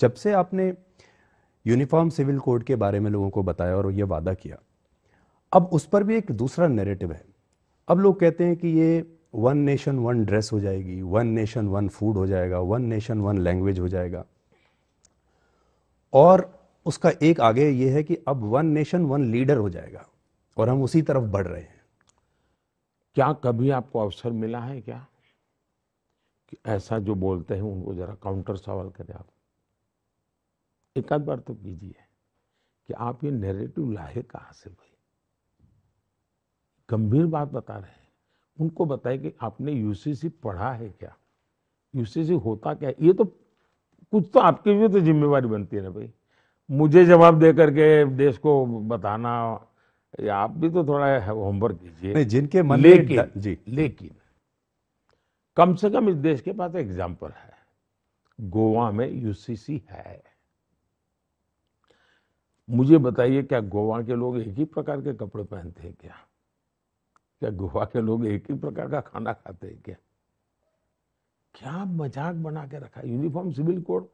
जब से आपने यूनिफॉर्म सिविल कोड के बारे में लोगों को बताया और यह वादा किया अब उस पर भी एक दूसरा नेरेटिव है अब लोग कहते हैं कि ये वन नेशन वन ड्रेस हो जाएगी वन नेशन वन फूड हो जाएगा वन नेशन वन लैंग्वेज हो जाएगा और उसका एक आगे ये है कि अब वन नेशन वन लीडर हो जाएगा और हम उसी तरफ बढ़ रहे हैं क्या कभी आपको अवसर मिला है क्या कि ऐसा जो बोलते हैं उनको जरा काउंटर सवाल करें आप एक आध बार तो कीजिए कि आप ये नेरेटिव लाहे कहाँ से भाई गंभीर बात बता रहे हैं उनको बताए कि आपने यूसीसी पढ़ा है क्या यूसीसी होता क्या ये तो कुछ तो आपकी भी तो जिम्मेवारी बनती है ना भाई मुझे जवाब दे करके देश को बताना या आप भी तो थोड़ा होमवर्क कीजिए जिनके मन लेकिन जी लेकिन कम से कम इस देश के पास एग्जाम्पल है गोवा में यूसीसी है मुझे बताइए क्या गोवा के लोग एक ही प्रकार के कपड़े पहनते हैं क्या क्या गोवा के लोग एक ही प्रकार का खाना खाते हैं क्या क्या मजाक बना के रखा यूनिफॉर्म सिविल कोड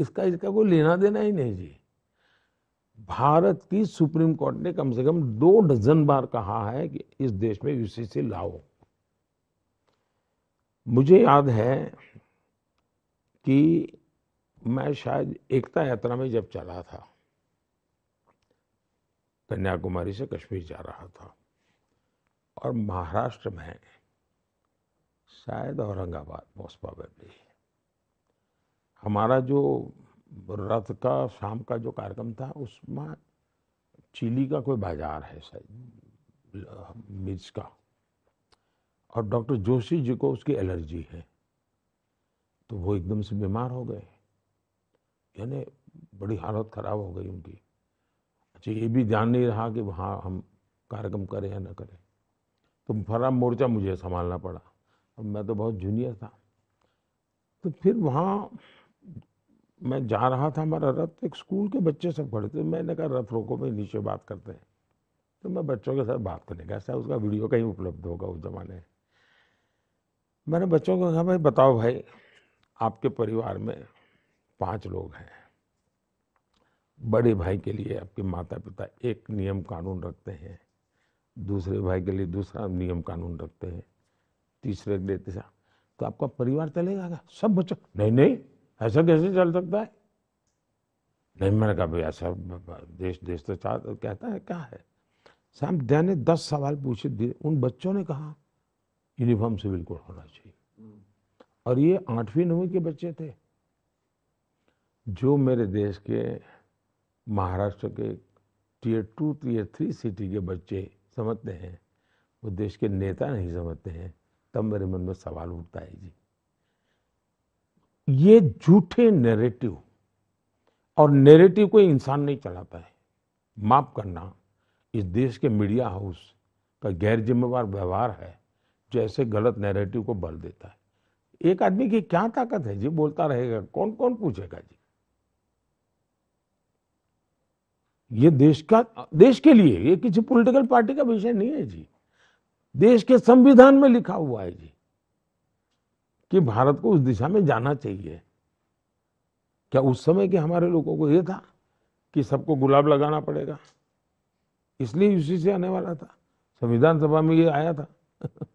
इसका इसका कोई लेना देना ही नहीं जी भारत की सुप्रीम कोर्ट ने कम से कम दो डजन बार कहा है कि इस देश में यूसीसी लाओ मुझे याद है कि मैं शायद एकता यात्रा में जब चला था कन्याकुमारी से कश्मीर जा रहा था और महाराष्ट्र में शायद औरंगाबाद मोस्ट प्रोबेबली हमारा जो रात का शाम का जो कार्यक्रम था उसमें चिली का कोई बाजार है शायद मिर्च का और डॉक्टर जोशी जी को उसकी एलर्जी है तो वो एकदम से बीमार हो गए यानी बड़ी हालत ख़राब हो गई उनकी अच्छा ये भी ध्यान नहीं रहा कि वहाँ हम कार्यक्रम करें या ना करें तो भरा मोर्चा मुझे संभालना पड़ा अब मैं तो बहुत जूनियर था तो फिर वहाँ मैं जा रहा था हमारा रथ एक स्कूल के बच्चे सब खड़े थे मैंने कहा रथ रोको मैं नीचे बात करते हैं तो मैं बच्चों के साथ बात करने का ऐसा उसका वीडियो कहीं उपलब्ध होगा उस ज़माने में मैंने बच्चों को कहा भाई बताओ भाई आपके परिवार में पांच लोग हैं बड़े भाई के लिए आपके माता पिता एक नियम कानून रखते हैं दूसरे भाई के लिए दूसरा नियम कानून रखते हैं तीसरे के लिए तो आपका परिवार चलेगा क्या सब बच्चों नहीं नहीं ऐसा कैसे चल सकता है नहीं मैंने कहा भाई ऐसा देश देश तो चाह कहता है क्या है साहब ध्यान ने दस सवाल पूछे उन बच्चों ने कहा यूनिफॉर्म सिविल कोड होना चाहिए और ये आठवीं नौवीं के बच्चे थे जो मेरे देश के महाराष्ट्र के tier two tier three city के बच्चे समझते हैं वो देश के नेता नहीं समझते हैं तब मेरे मन में सवाल उठता है जी ये झूठे नेरेटिव और नेरेटिव कोई इंसान नहीं चलाता है माफ करना इस देश के मीडिया हाउस का गैर जिम्मेवार व्यवहार है जो ऐसे गलत नैरेटिव को बल देता है एक आदमी की क्या ताकत है जी बोलता रहेगा कौन कौन पूछेगा जी ये देश का देश के लिए ये किसी पॉलिटिकल पार्टी का विषय नहीं है जी देश के संविधान में लिखा हुआ है जी कि भारत को उस दिशा में जाना चाहिए क्या उस समय के हमारे लोगों को यह था कि सबको गुलाब लगाना पड़ेगा इसलिए उसी से आने वाला था संविधान सभा में ये आया था